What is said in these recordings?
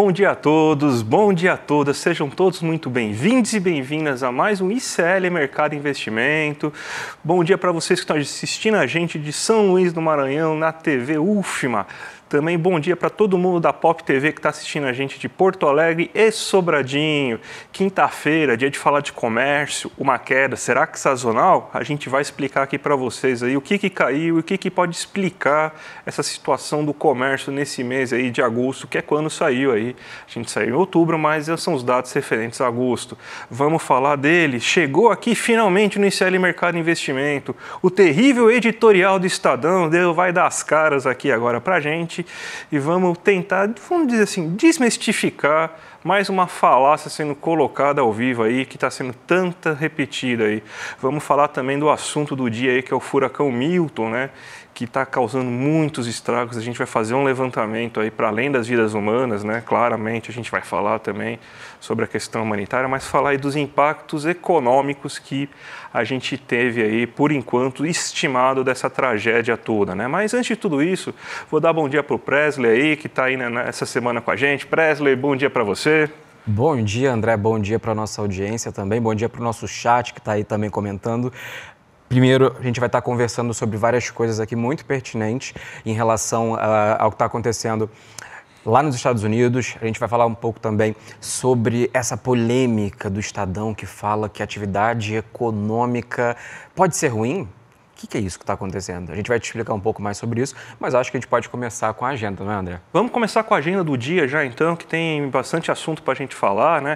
Bom dia a todos, bom dia a todas, sejam todos muito bem-vindos e bem-vindas a mais um ICL Mercado Investimento. Bom dia para vocês que estão assistindo a gente de São Luís do Maranhão na TV UFMA. Também bom dia para todo mundo da Pop TV que está assistindo a gente de Porto Alegre e Sobradinho. Quinta-feira, dia de falar de comércio, uma queda, será que sazonal? A gente vai explicar aqui para vocês aí o que, que caiu e o que, que pode explicar essa situação do comércio nesse mês aí de agosto, que é quando saiu aí. A gente saiu em outubro, mas são os dados referentes a agosto. Vamos falar dele. Chegou aqui finalmente no ICL Mercado Investimento. O terrível editorial do Estadão deu vai dar as caras aqui agora para gente e vamos tentar, vamos dizer assim, desmistificar mais uma falácia sendo colocada ao vivo aí, que está sendo tanta repetida aí. Vamos falar também do assunto do dia aí, que é o furacão Milton, né? que está causando muitos estragos. A gente vai fazer um levantamento aí para além das vidas humanas, né? Claramente a gente vai falar também sobre a questão humanitária, mas falar aí dos impactos econômicos que a gente teve aí por enquanto estimado dessa tragédia toda, né? Mas antes de tudo isso, vou dar bom dia para o Presley aí que está aí nessa semana com a gente. Presley, bom dia para você. Bom dia, André. Bom dia para nossa audiência também. Bom dia para o nosso chat que está aí também comentando. Primeiro, a gente vai estar conversando sobre várias coisas aqui muito pertinentes em relação ah, ao que está acontecendo lá nos Estados Unidos. A gente vai falar um pouco também sobre essa polêmica do Estadão que fala que a atividade econômica pode ser ruim, que, que é isso que está acontecendo? A gente vai te explicar um pouco mais sobre isso, mas acho que a gente pode começar com a agenda, não é, André? Vamos começar com a agenda do dia já, então, que tem bastante assunto para a gente falar, né?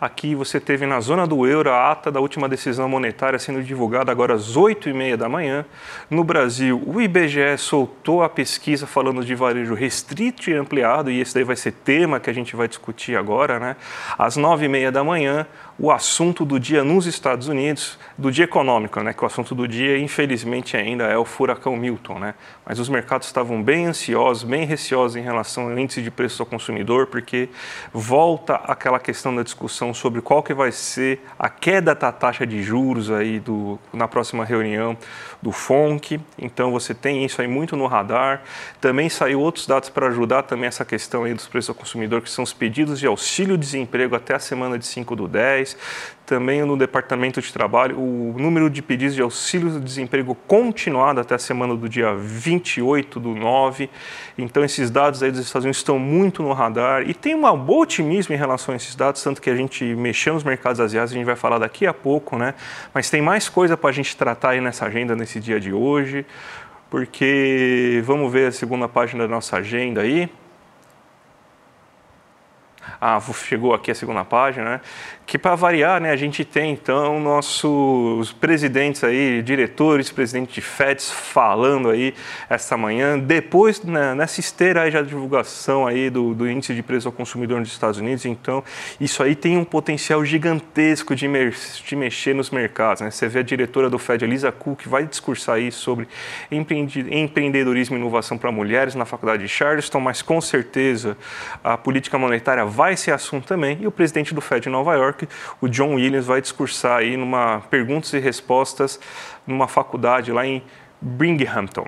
Aqui você teve na zona do euro a ata da última decisão monetária sendo divulgada agora às 8h30 da manhã. No Brasil, o IBGE soltou a pesquisa falando de varejo restrito e ampliado, e esse daí vai ser tema que a gente vai discutir agora, né? Às 9h30 da manhã, o assunto do dia nos Estados Unidos, do dia econômico, né, que o assunto do dia, infelizmente, ainda é o furacão Milton. Né? Mas os mercados estavam bem ansiosos, bem receosos em relação ao índice de preço ao consumidor, porque volta aquela questão da discussão sobre qual que vai ser a queda da taxa de juros aí do, na próxima reunião do FONC. Então, você tem isso aí muito no radar. Também saiu outros dados para ajudar também essa questão aí dos preços ao consumidor, que são os pedidos de auxílio-desemprego até a semana de 5 do 10 sociais, também no Departamento de Trabalho, o número de pedidos de auxílio de desemprego continuado até a semana do dia 28 do 9. Então, esses dados aí dos Estados Unidos estão muito no radar e tem um bom otimismo em relação a esses dados, tanto que a gente mexeu nos mercados asiáticos, a gente vai falar daqui a pouco, né? Mas tem mais coisa para a gente tratar aí nessa agenda, nesse dia de hoje, porque vamos ver a segunda página da nossa agenda aí. Ah, chegou aqui a segunda página, né? Que para variar, né, a gente tem então nossos presidentes aí, diretores, presidente de FEDs falando aí esta manhã, depois né, nessa esteira aí já divulgação aí do, do índice de preço ao consumidor nos Estados Unidos, então isso aí tem um potencial gigantesco de, mer- de mexer nos mercados, né? Você vê a diretora do FED, Elisa Cook, vai discursar aí sobre empreende- empreendedorismo e inovação para mulheres na faculdade de Charleston, mas com certeza a política monetária vai esse assunto também. E o presidente do Fed de Nova York, o John Williams, vai discursar aí numa perguntas e respostas numa faculdade lá em Binghamton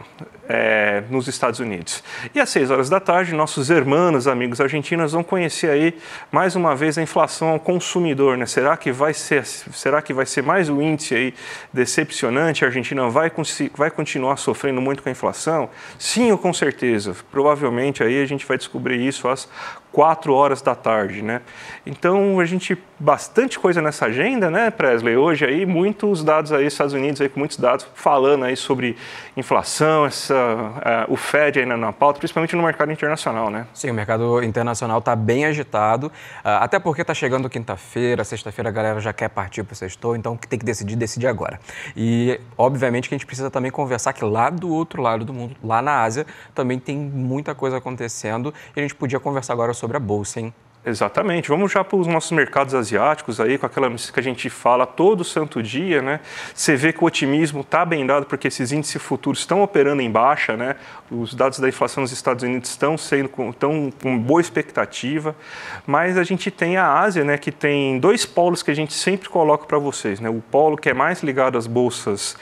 é, nos Estados Unidos. E às 6 horas da tarde, nossos irmãos, amigos argentinos, vão conhecer aí mais uma vez a inflação ao consumidor. Né? Será, que vai ser, será que vai ser mais o um índice aí decepcionante? A Argentina vai, vai continuar sofrendo muito com a inflação? Sim, com certeza. Provavelmente aí a gente vai descobrir isso às 4 horas da tarde, né? Então a gente bastante coisa nessa agenda, né, Presley? Hoje aí muitos dados aí Estados Unidos aí com muitos dados falando aí sobre inflação, essa uh, o Fed ainda na pauta, principalmente no mercado internacional, né? Sim, o mercado internacional está bem agitado, uh, até porque está chegando quinta-feira, sexta-feira a galera já quer partir para o sexto, então tem que decidir, decidir agora. E, obviamente, que a gente precisa também conversar que lá do outro lado do mundo, lá na Ásia, também tem muita coisa acontecendo e a gente podia conversar agora sobre a Bolsa, hein? Exatamente. Vamos já para os nossos mercados asiáticos aí, com aquela que a gente fala todo santo dia, né? Você vê que o otimismo está bem dado porque esses índices futuros estão operando em baixa, né? Os dados da inflação nos Estados Unidos estão sendo com, com boa expectativa, mas a gente tem a Ásia, né? Que tem dois polos que a gente sempre coloca para vocês, né? O polo que é mais ligado às bolsas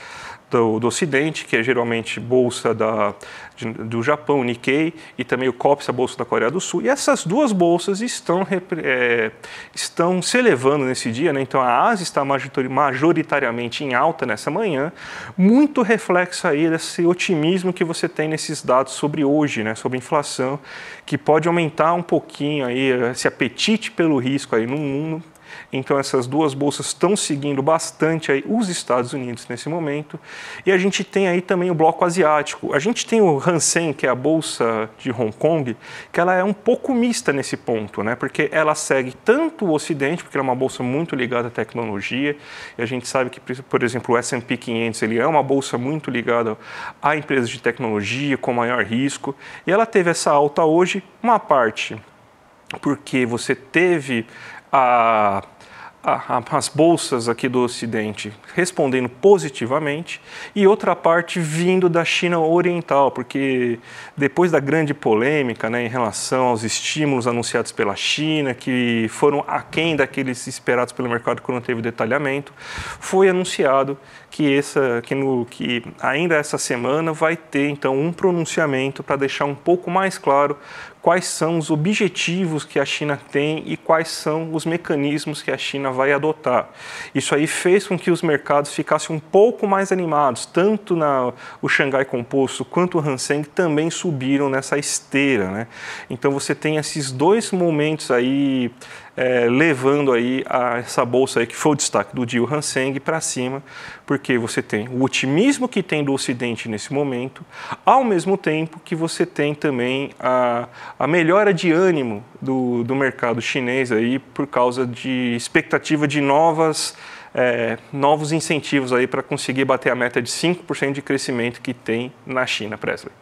do, do Ocidente, que é geralmente bolsa da, de, do Japão, Nikkei, e também o COPS, a bolsa da Coreia do Sul. E essas duas bolsas estão, é, estão se elevando nesse dia, né? então a Ásia está majoritariamente em alta nessa manhã, muito reflexo aí desse otimismo que você tem nesses dados sobre hoje, né? sobre inflação, que pode aumentar um pouquinho aí esse apetite pelo risco aí no mundo então essas duas bolsas estão seguindo bastante aí os Estados Unidos nesse momento. E a gente tem aí também o bloco asiático. A gente tem o Hansen, que é a bolsa de Hong Kong, que ela é um pouco mista nesse ponto, né? Porque ela segue tanto o Ocidente, porque ela é uma bolsa muito ligada à tecnologia, e a gente sabe que, por exemplo, o S&P 500, ele é uma bolsa muito ligada a empresas de tecnologia com maior risco, e ela teve essa alta hoje, uma parte porque você teve a as bolsas aqui do Ocidente respondendo positivamente e outra parte vindo da China Oriental, porque depois da grande polêmica né, em relação aos estímulos anunciados pela China, que foram aquém daqueles esperados pelo mercado quando teve detalhamento, foi anunciado que, essa, que, no, que ainda essa semana vai ter então um pronunciamento para deixar um pouco mais claro quais são os objetivos que a China tem e quais são os mecanismos que a China vai adotar. Isso aí fez com que os mercados ficassem um pouco mais animados, tanto na, o Xangai Composto quanto o Seng também subiram nessa esteira. Né? Então você tem esses dois momentos aí é, levando aí a, essa bolsa aí que foi o destaque do dia, o Hanseng, para cima, porque você tem o otimismo que tem do Ocidente nesse momento, ao mesmo tempo que você tem também a, a melhora de ânimo do, do mercado chinês aí por causa de expectativa de novas é, novos incentivos aí para conseguir bater a meta de 5% de crescimento que tem na China, Presley.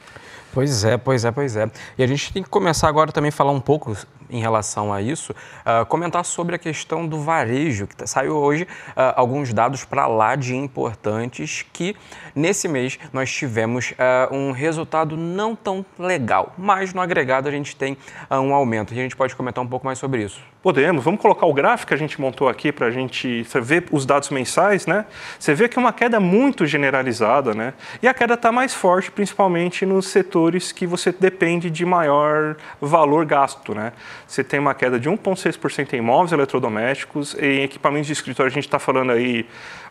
Pois é, pois é, pois é. E a gente tem que começar agora também a falar um pouco em relação a isso, uh, comentar sobre a questão do varejo, que tá, saiu hoje uh, alguns dados para lá de importantes que nesse mês nós tivemos uh, um resultado não tão legal, mas no agregado a gente tem um aumento e a gente pode comentar um pouco mais sobre isso. Podemos, vamos colocar o gráfico que a gente montou aqui para a gente ver os dados mensais, né? Você vê que é uma queda muito generalizada, né? E a queda está mais forte, principalmente nos setores que você depende de maior valor gasto, né? você tem uma queda de 1,6% em imóveis eletrodomésticos e em equipamentos de escritório a gente está falando aí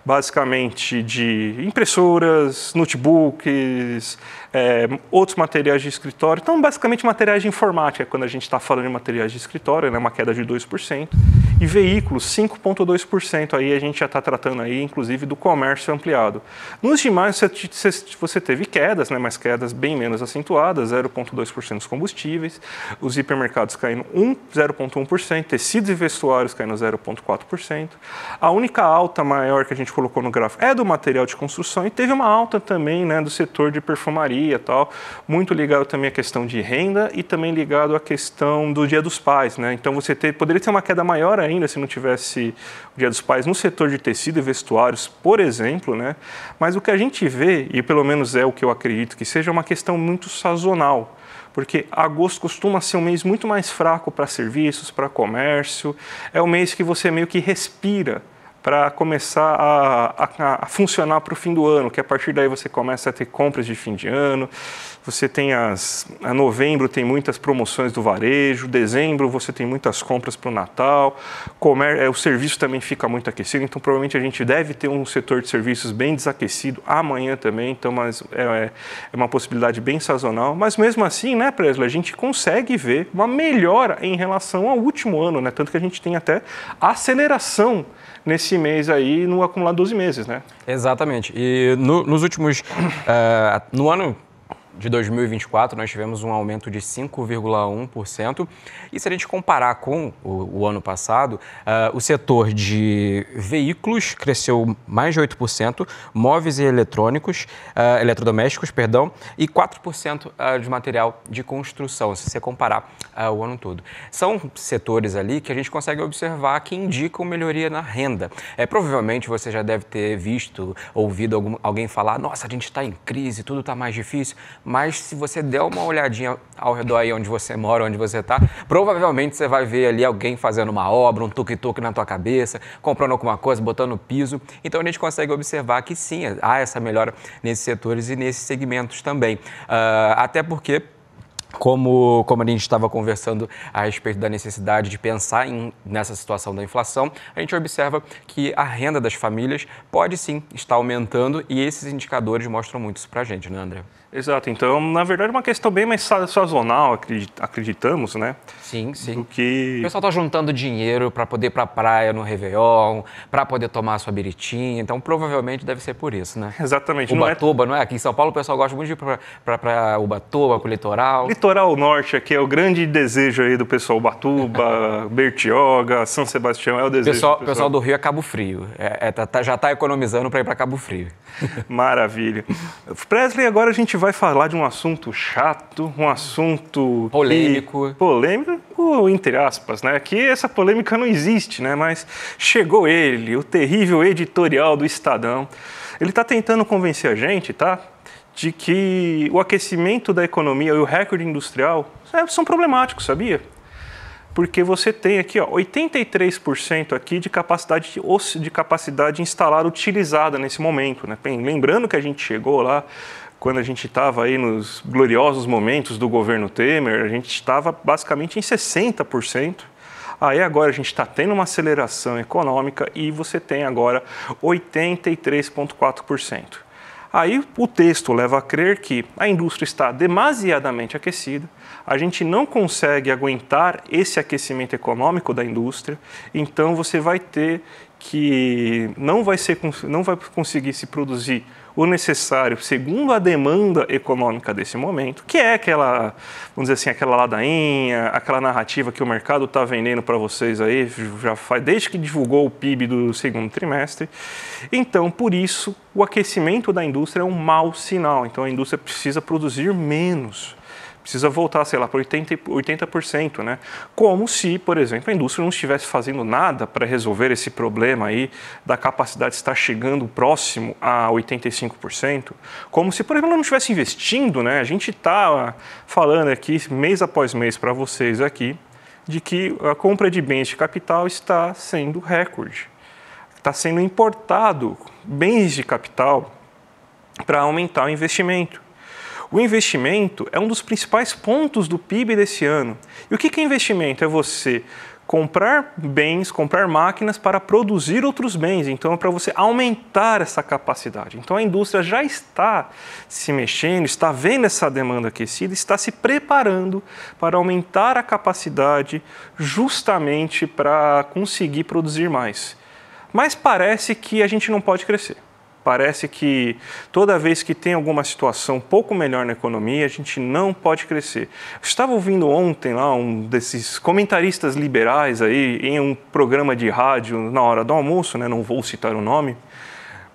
basicamente de impressoras, notebooks, é, outros materiais de escritório. Então, basicamente, materiais de informática, quando a gente está falando de materiais de escritório, né, uma queda de 2%. E veículos, 5,2%. Aí a gente já está tratando, aí, inclusive, do comércio ampliado. Nos demais, você teve quedas, né, mas quedas bem menos acentuadas, 0,2% dos combustíveis, os hipermercados caindo 0,1%, tecidos e vestuários caindo 0,4%. A única alta maior que a gente gente colocou no gráfico, é do material de construção e teve uma alta também né, do setor de perfumaria tal, muito ligado também à questão de renda e também ligado à questão do Dia dos Pais. Né? Então você ter, poderia ter uma queda maior ainda se não tivesse o Dia dos Pais no setor de tecido e vestuários, por exemplo. Né? Mas o que a gente vê, e pelo menos é o que eu acredito que seja, é uma questão muito sazonal porque agosto costuma ser um mês muito mais fraco para serviços, para comércio. É o mês que você meio que respira para começar a, a, a funcionar para o fim do ano, que a partir daí você começa a ter compras de fim de ano, você tem as. A novembro tem muitas promoções do varejo, dezembro você tem muitas compras para o Natal, comer, é, o serviço também fica muito aquecido, então provavelmente a gente deve ter um setor de serviços bem desaquecido amanhã também, então mas é, é, é uma possibilidade bem sazonal. Mas mesmo assim, né, Presley, a gente consegue ver uma melhora em relação ao último ano, né? Tanto que a gente tem até aceleração nesse mês aí no acumulado 12 meses, né? Exatamente. E no, nos últimos. Uh, no ano de 2024, nós tivemos um aumento de 5,1%. E se a gente comparar com o, o ano passado, uh, o setor de veículos cresceu mais de 8%, móveis e eletrônicos, uh, eletrodomésticos, perdão, e 4% uh, ah, de material de construção, se você comparar o ano todo. São setores ali que a gente consegue observar que indicam melhoria na renda. É, provavelmente você já deve ter visto, ouvido algum, alguém falar, nossa, a gente está em crise, tudo está mais difícil mas se você der uma olhadinha ao redor aí onde você mora, onde você está, provavelmente você vai ver ali alguém fazendo uma obra, um tuk-tuk na tua cabeça, comprando alguma coisa, botando piso. Então a gente consegue observar que sim, há essa melhora nesses setores e nesses segmentos também. Uh, até porque como, como a gente estava conversando a respeito da necessidade de pensar em, nessa situação da inflação, a gente observa que a renda das famílias pode sim estar aumentando e esses indicadores mostram muito isso para a gente, né, André? Exato. Então, na verdade, é uma questão bem mais sazonal, acreditamos, né? Sim, sim. Do que... O pessoal está juntando dinheiro para poder ir para praia no Réveillon, para poder tomar a sua biritinha. Então, provavelmente deve ser por isso, né? Exatamente. Ubatuba, não é... não é? Aqui em São Paulo o pessoal gosta muito de ir para Ubatuba, para o litoral. Litoral Norte aqui é o grande desejo aí do pessoal. Ubatuba, Bertioga, São Sebastião, é o desejo pessoal, do pessoal. pessoal do Rio é Cabo Frio. É, é, tá, tá já está economizando para ir para Cabo Frio. Maravilha. Presley, agora a gente vai falar de um assunto chato, um assunto polêmico, que, polêmico ou entre aspas, né? Que essa polêmica não existe, né? Mas chegou ele, o terrível editorial do Estadão. Ele está tentando convencer a gente, tá? De que o aquecimento da economia e o recorde industrial é, são problemáticos, sabia? porque você tem aqui ó, 83% aqui de capacidade, de capacidade instalada utilizada nesse momento. Né? Lembrando que a gente chegou lá quando a gente estava aí nos gloriosos momentos do governo Temer, a gente estava basicamente em 60%. Aí agora a gente está tendo uma aceleração econômica e você tem agora 83,4%. Aí o texto leva a crer que a indústria está demasiadamente aquecida, a gente não consegue aguentar esse aquecimento econômico da indústria, então você vai ter que não vai, ser, não vai conseguir se produzir o necessário segundo a demanda econômica desse momento, que é aquela, vamos dizer assim, aquela ladainha, aquela narrativa que o mercado está vendendo para vocês aí, já faz desde que divulgou o PIB do segundo trimestre. Então, por isso, o aquecimento da indústria é um mau sinal. Então, a indústria precisa produzir menos precisa voltar, sei lá, para 80%, 80%, né? Como se, por exemplo, a indústria não estivesse fazendo nada para resolver esse problema aí da capacidade estar chegando próximo a 85%, como se, por exemplo, ela não estivesse investindo, né? A gente está falando aqui mês após mês para vocês aqui de que a compra de bens de capital está sendo recorde. Está sendo importado bens de capital para aumentar o investimento. O investimento é um dos principais pontos do PIB desse ano. E o que é investimento? É você comprar bens, comprar máquinas para produzir outros bens. Então, é para você aumentar essa capacidade. Então, a indústria já está se mexendo, está vendo essa demanda aquecida, está se preparando para aumentar a capacidade justamente para conseguir produzir mais. Mas parece que a gente não pode crescer. Parece que toda vez que tem alguma situação um pouco melhor na economia, a gente não pode crescer. Eu estava ouvindo ontem lá um desses comentaristas liberais aí em um programa de rádio na hora do almoço, né? não vou citar o nome,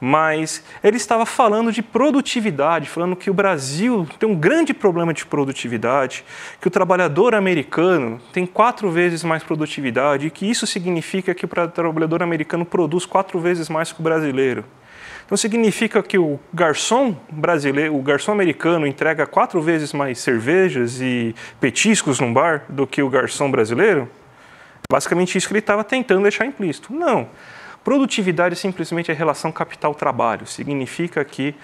mas ele estava falando de produtividade, falando que o Brasil tem um grande problema de produtividade, que o trabalhador americano tem quatro vezes mais produtividade e que isso significa que o trabalhador americano produz quatro vezes mais que o brasileiro. Então significa que o garçom brasileiro, o garçom americano entrega quatro vezes mais cervejas e petiscos num bar do que o garçom brasileiro? Basicamente isso que ele estava tentando deixar implícito. Não. Produtividade simplesmente é relação capital-trabalho. Significa que,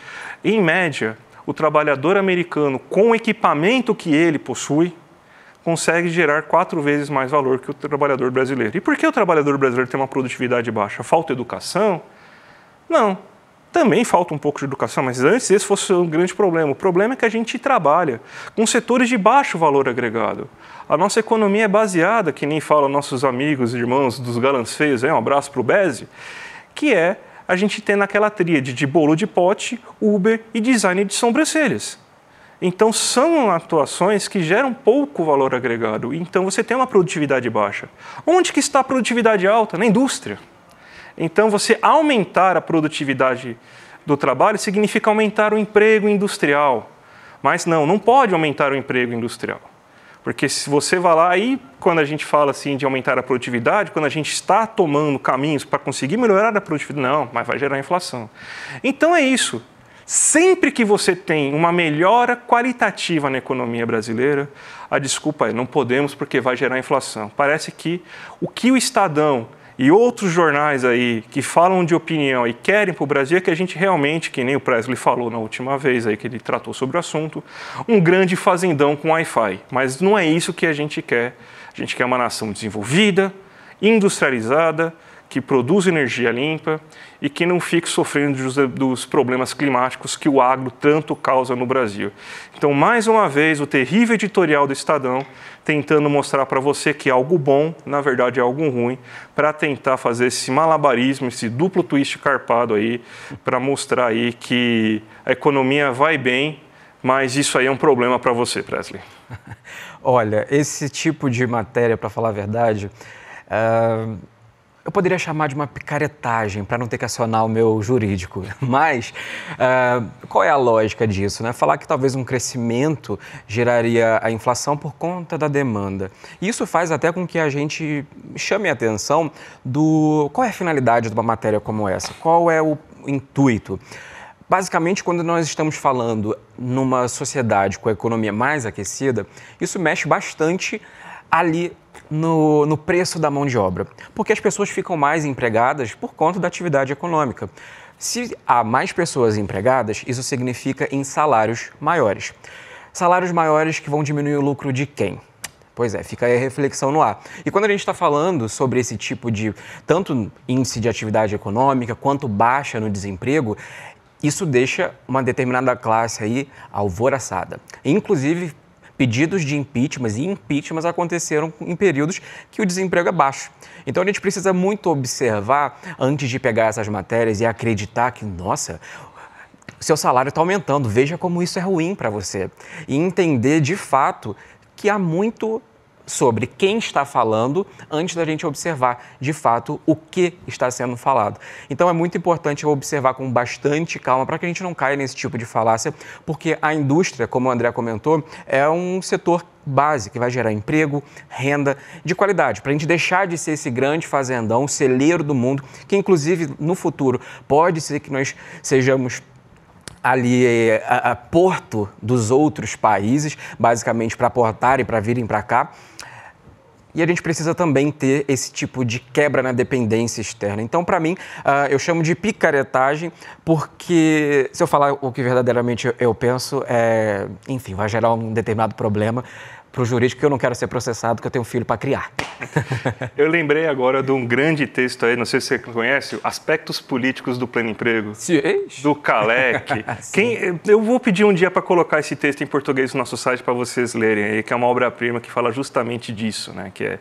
em média, o trabalhador americano, com o equipamento que ele possui, consegue gerar quatro vezes mais valor que o trabalhador brasileiro. E por que o trabalhador brasileiro tem uma produtividade baixa? Falta educação? Não também falta um pouco de educação, mas antes esse fosse um grande problema. O problema é que a gente trabalha com setores de baixo valor agregado. A nossa economia é baseada, que nem falam nossos amigos, e irmãos dos galanceios, um abraço para o Beze, que é a gente ter naquela tríade de bolo de pote, Uber e design de sobrancelhas. Então, são atuações que geram pouco valor agregado. Então, você tem uma produtividade baixa. Onde que está a produtividade alta? Na indústria. Então, você aumentar a produtividade do trabalho significa aumentar o emprego industrial. Mas não, não pode aumentar o emprego industrial. Porque se você vai lá e quando a gente fala assim de aumentar a produtividade, quando a gente está tomando caminhos para conseguir melhorar a produtividade, não, mas vai gerar inflação. Então é isso. Sempre que você tem uma melhora qualitativa na economia brasileira, a desculpa é não podemos porque vai gerar inflação. Parece que o que o Estadão e outros jornais aí que falam de opinião e querem para o Brasil é que a gente realmente, que nem o Presley falou na última vez aí que ele tratou sobre o assunto, um grande fazendão com Wi-Fi. Mas não é isso que a gente quer. A gente quer uma nação desenvolvida, industrializada, que produz energia limpa e que não fique sofrendo dos, dos, problemas climáticos que o agro tanto causa no Brasil. Então, mais uma vez, o terrível editorial do Estadão tentando mostrar para você que algo bom, na verdade, é algo ruim, para tentar fazer esse malabarismo, esse duplo twist carpado aí, para mostrar aí que a economia vai bem, mas isso aí é um problema para você, Presley. Olha, esse tipo de matéria, para falar a verdade, uh eu poderia chamar de uma picaretagem para não ter que acionar o meu jurídico, mas uh, qual é a lógica disso? Né? Falar que talvez um crescimento geraria a inflação por conta da demanda. Isso faz até com que a gente chame a atenção do qual é a finalidade de uma matéria como essa, qual é o intuito. Basicamente, quando nós estamos falando numa sociedade com a economia mais aquecida, isso mexe bastante ali no, no preço da mão de obra, porque as pessoas ficam mais empregadas por conta da atividade econômica. Se há mais pessoas empregadas, isso significa em salários maiores. Salários maiores que vão diminuir o lucro de quem? Pois é, fica aí a reflexão no ar. E quando a gente está falando sobre esse tipo de tanto índice de atividade econômica quanto baixa no desemprego, isso deixa uma determinada classe aí alvoraçada. Inclusive, pedidos de impeachment e impeachments aconteceram em períodos que o desemprego é baixo. Então a gente precisa muito observar antes de pegar essas matérias e acreditar que, nossa, seu salário está aumentando, veja como isso é ruim para você. E entender de fato que há muito sobre quem está falando antes da gente observar de fato o que está sendo falado. Então é muito importante observar com bastante calma para que a gente não caia nesse tipo de falácia, porque a indústria, como o André comentou, é um setor base que vai gerar emprego, renda de qualidade, para a gente deixar de ser esse grande fazendão, celeiro do mundo, que inclusive no futuro pode ser que nós sejamos ali eh, a, a, porto dos outros países, basicamente para portarem, para virem para cá. E a gente precisa também ter esse tipo de quebra na dependência externa. Então, para mim, ah, eu chamo de picaretagem, porque se eu falar o que verdadeiramente eu penso, é, enfim, vai gerar um determinado problema para o jurídico que eu não quero ser processado, que eu tenho um filho para criar. eu lembrei agora de um grande texto aí, não sei se você conhece, Aspectos Políticos do Pleno Emprego, Sim. do Kalec. Quem, eu vou pedir um dia para colocar esse texto em português no nosso site para vocês lerem, aí, que é uma obra-prima que fala justamente disso, né? que é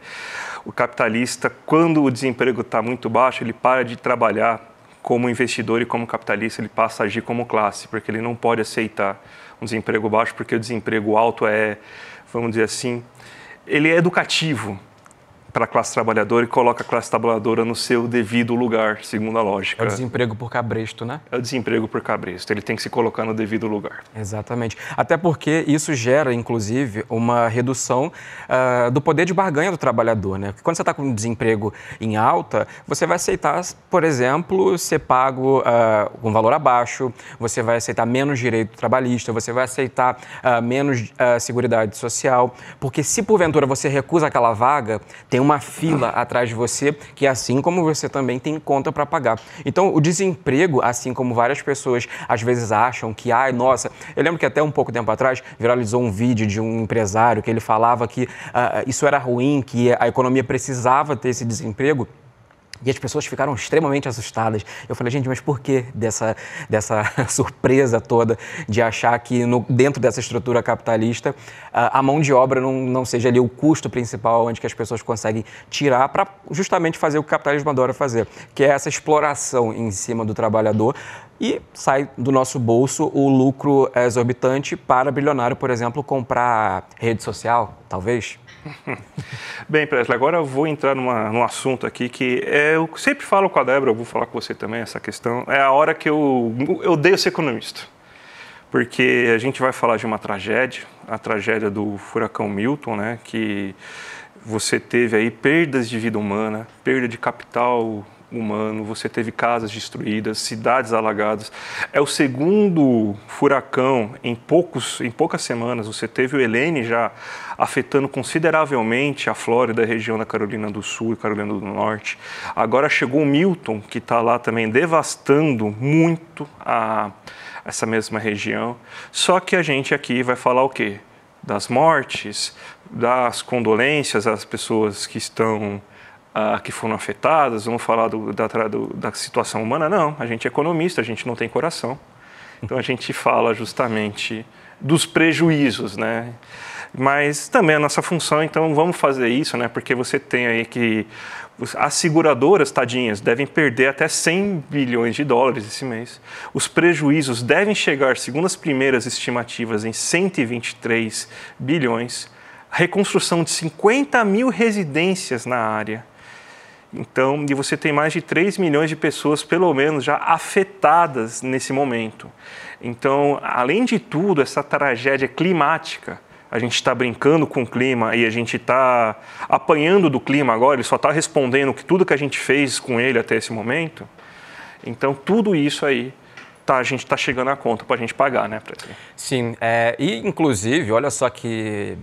o capitalista, quando o desemprego está muito baixo, ele para de trabalhar como investidor e como capitalista, ele passa a agir como classe, porque ele não pode aceitar um desemprego baixo, porque o desemprego alto é vamos dizer assim, ele é educativo para a classe trabalhadora e coloca a classe trabalhadora no seu devido lugar, segundo a lógica. É o desemprego por cabresto, né? É o desemprego por cabresto. Ele tem que se colocar no devido lugar. Exatamente. Até porque isso gera, inclusive, uma redução uh, do poder de barganha do trabalhador, né? quando você está com um desemprego em alta, você vai aceitar, por exemplo, ser pago com uh, ah, um valor abaixo, você vai aceitar menos direito trabalhista, você vai aceitar uh, menos uh, seguridade social, porque se porventura você recusa aquela vaga, tem uma fila atrás de você, que assim como você também tem conta para pagar. Então, o desemprego, assim como várias pessoas às vezes acham que, ai, nossa, eu lembro que até um pouco tempo atrás viralizou um vídeo de um empresário que ele falava que uh, isso era ruim, que a economia precisava ter esse desemprego. E as pessoas ficaram extremamente assustadas. Eu falei, gente, mas por que dessa, dessa surpresa toda de achar que no, dentro dessa estrutura capitalista ah, a mão de obra não, não seja ali o custo principal onde que as pessoas conseguem tirar para justamente fazer o que o capitalismo adora fazer, que é essa exploração em cima do trabalhador e sai do nosso bolso o lucro exorbitante para bilionário, por exemplo, comprar rede social, talvez? Bem, Presley, agora eu vou entrar numa, num assunto aqui que é, eu sempre falo com a Débora, eu vou falar com você também essa questão. É a hora que eu, eu odeio ser economista, porque a gente vai falar de uma tragédia, a tragédia do furacão Milton, né, que você teve aí perdas de vida humana, perda de capital humano, você teve casas destruídas, cidades alagadas. É o segundo furacão em, poucos, em poucas semanas. Você teve o Helene já afetando consideravelmente a Flórida, a região da Carolina do Sul e Carolina do Norte. Agora chegou o Milton, que está lá também devastando muito a, essa mesma região. Só que a gente aqui vai falar o quê? Das mortes, das condolências às pessoas que estão ah, que foram afetadas, vamos falar do, da, do, da situação humana. Não, a gente é economista, a gente não tem coração. Então a gente fala justamente dos prejuízos, né? Mas também a nossa função, então vamos fazer isso, né? Porque você tem aí que as seguradoras, tadinhas, devem perder até 100 bilhões de dólares esse mês. Os prejuízos devem chegar, segundo as primeiras estimativas, em 123 bilhões. A reconstrução de 50 mil residências na área então, e você tem mais de 3 milhões de pessoas, pelo menos, já afetadas nesse momento. Então, além de tudo, essa tragédia climática, a gente está brincando com o clima e a gente está apanhando do clima agora, ele só está respondendo que tudo que a gente fez com ele até esse momento. Então, tudo isso aí tá, a gente está chegando à conta para a gente pagar, né, Presley? Sim, é, e inclusive, olha só que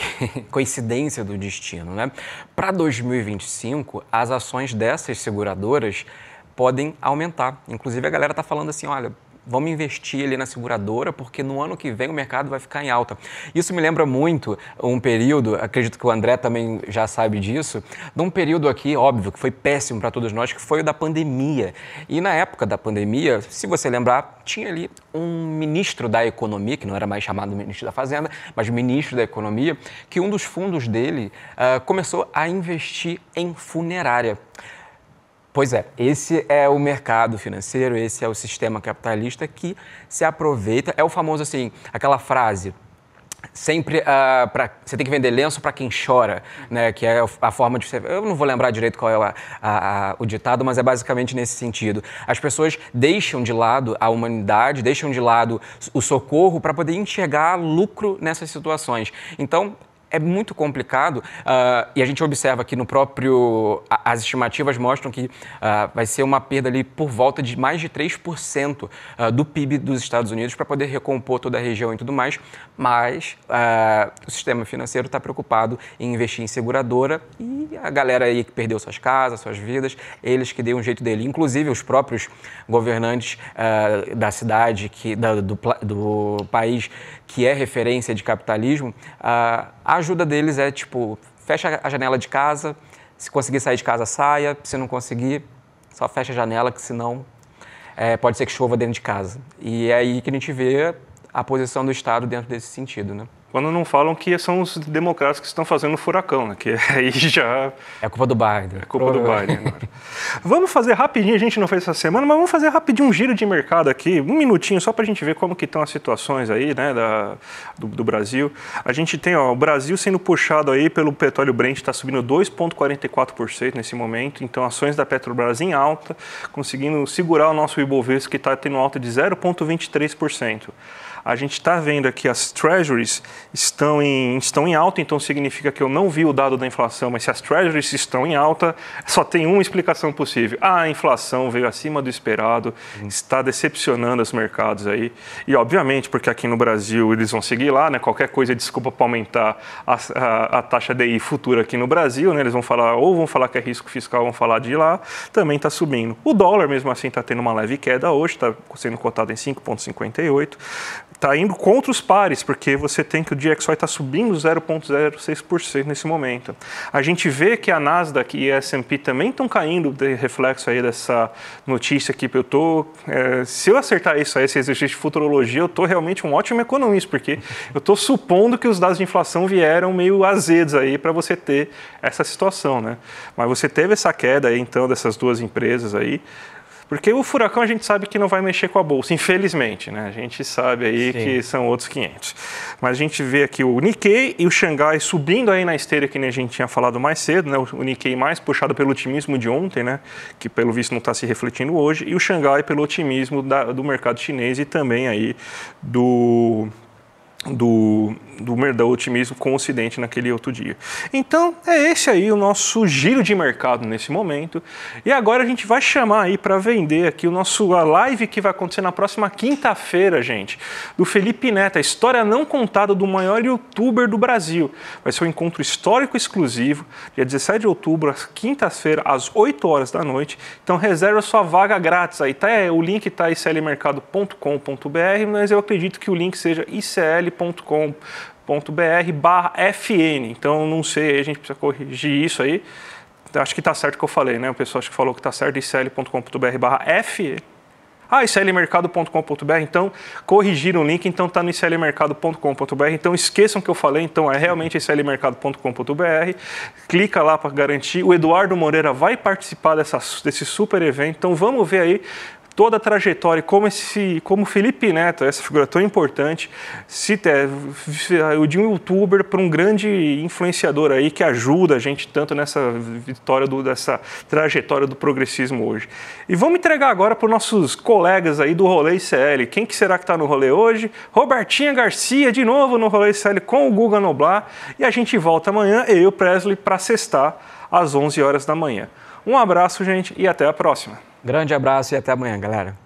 coincidência do destino, né? Para 2025, as ações dessas seguradoras podem aumentar. Inclusive a galera está falando assim, olha, vamos investir ali na seguradora, porque no ano que vem o mercado vai ficar em alta. Isso me lembra muito um período, acredito que o André também já sabe disso, de um período aqui, óbvio, que foi péssimo para todos nós, que foi o da pandemia. E na época da pandemia, se você lembrar, tinha ali um ministro da Economia, que não era mais chamado ministro da Fazenda, mas ministro da Economia, que um dos fundos dele uh, começou a investir em funerária. Pois é, esse é o mercado financeiro, esse é o sistema capitalista que se aproveita. É o famoso assim, aquela frase. Sempre uh, pra, você tem que vender lenço para quem chora, né? Que é a forma de. Eu não vou lembrar direito qual é a, a, a, o ditado, mas é basicamente nesse sentido. As pessoas deixam de lado a humanidade, deixam de lado o socorro para poder enxergar lucro nessas situações. Então, é muito complicado uh, e a gente observa que no próprio. As estimativas mostram que uh, vai ser uma perda ali por volta de mais de 3% uh, ah, do PIB dos Estados Unidos para poder recompor toda a região e tudo mais, mas uh, o sistema financeiro está preocupado em investir em seguradora e a galera aí que perdeu suas casas, suas vidas, eles que deu um jeito dele. Inclusive os próprios governantes da cidade, que, da, do, do país que é referência de capitalismo, uh, ajuda deles é tipo, fecha a janela de casa, se conseguir sair de casa, saia, se não conseguir, só fecha a janela, que senão é, pode ser que chova dentro de casa. E é aí que a gente vê a posição do Estado dentro desse sentido, né? quando não falam que são os democratas que estão fazendo o furacão, né? que aí já... É culpa do Biden. É culpa do Biden agora. vamos fazer rapidinho, a gente não fez essa semana, mas vamos fazer rapidinho um giro de mercado aqui, um minutinho, só para a gente ver como que estão as situações aí né, da, do, do Brasil. A gente tem ó, o Brasil sendo puxado aí pelo petróleo Brent, está subindo 2,44% nesse momento, então ações da Petrobras em alta, conseguindo segurar o nosso Ibovespa, que está tendo alta de 0,23%. A gente está vendo aqui as treasuries estão em, estão em alta, então significa que eu não vi o dado da inflação, mas se as treasuries estão em alta, só tem uma explicação possível. Ah, a inflação veio acima do esperado, uhum. está decepcionando os mercados aí. E, obviamente, porque aqui no Brasil eles vão seguir lá, né? qualquer coisa é desculpa para aumentar a, a, a taxa DI futura aqui no Brasil, né? eles vão falar, ou vão falar que é risco fiscal, vão falar de lá, também está subindo. O dólar, mesmo assim, está tendo uma leve queda hoje, está sendo cotado em 5,58 está indo contra os pares, porque você tem que o DXY está subindo 0,06% nesse momento. A gente vê que a Nasdaq e a S&P também estão caindo de reflexo aí dessa notícia que eu tô, é, se eu acertar isso aí, esse exercício de futurologia, eu tô realmente um ótimo economista, porque eu estou supondo que os dados de inflação vieram meio azedos aí para você ter essa situação, né? Mas você teve essa queda aí, então dessas duas empresas aí, porque o furacão a gente sabe que não vai mexer com a bolsa, infelizmente, né? A gente sabe aí Sim. que são outros 500. Mas a gente vê aqui o Nikkei e o Xangai subindo aí na esteira que nem a gente tinha falado mais cedo, né? O Nikkei mais puxado pelo otimismo de ontem, né? Que pelo visto não está se refletindo hoje, e o Xangai pelo otimismo da, do mercado chinês e também aí do do, do Merdão Otimismo com o Ocidente naquele outro dia. Então, é esse aí o nosso giro de mercado nesse momento. E agora a gente vai chamar aí para vender aqui o nosso a live que vai acontecer na próxima quinta-feira, gente, do Felipe Neto, a história não contada do maior youtuber do Brasil. Vai ser um encontro histórico exclusivo, dia 17 de outubro, quinta-feira, às 8 horas da noite. Então, reserva sua vaga grátis aí, tá? É, o link está em clmercado.com.br, mas eu acredito que o link seja ICL cl.com barra FN, então não sei, a gente precisa corrigir isso aí. Acho que está certo o que eu falei, né? O pessoal acho que falou que está certo, icl.com.br é barra FN. Ah, iclmercado.com.br, é então corrigiram o link, então está no iclmercado.com.br, é então esqueçam que eu falei, então é realmente iclmercado.com.br, clica lá para garantir, o Eduardo Moreira vai participar dessa, desse super evento, então vamos ver aí toda a trajetória, como esse, como Felipe Neto, essa figura tão importante, se de um youtuber para um grande influenciador aí que ajuda a gente tanto nessa vitória do, dessa trajetória do progressismo hoje. E vamos entregar agora para os nossos colegas aí do Rolê ICL. Quem que será que está no rolê hoje? Robertinha Garcia, de novo no Rolê ICL com o Guga Noblar. E a gente volta amanhã, eu e o Presley, para sextar às 11 horas da manhã. Um abraço, gente, e até a próxima. Grande abraço e até amanhã, galera.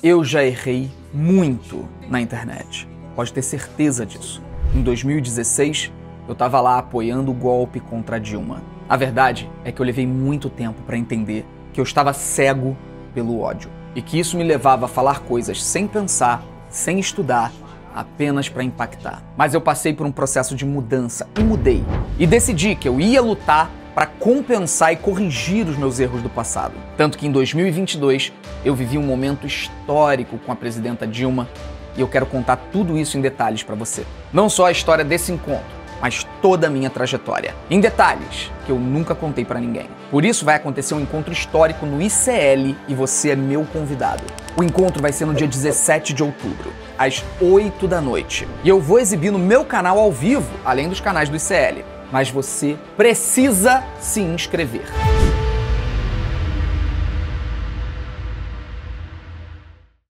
Eu já errei muito na internet. Pode ter certeza disso. Em 2016, eu estava lá apoiando o golpe contra Dilma. A verdade é que eu levei muito tempo para entender que eu estava cego pelo ódio e que isso me levava a falar coisas sem pensar, sem estudar, apenas para impactar. Mas eu passei por um processo de mudança e mudei e decidi que eu ia lutar para compensar e corrigir os meus erros do passado. Tanto que em 2022 eu vivi um momento histórico com a presidenta Dilma e eu quero contar tudo isso em detalhes para você. Não só a história desse encontro, mas toda a minha trajetória, em detalhes que eu nunca contei para ninguém. Por isso vai acontecer um encontro histórico no ICL e você é meu convidado. O encontro vai ser no dia 17 de outubro, às 8 da noite. E eu vou exibir no meu canal ao vivo, além dos canais do ICL mas você precisa se inscrever.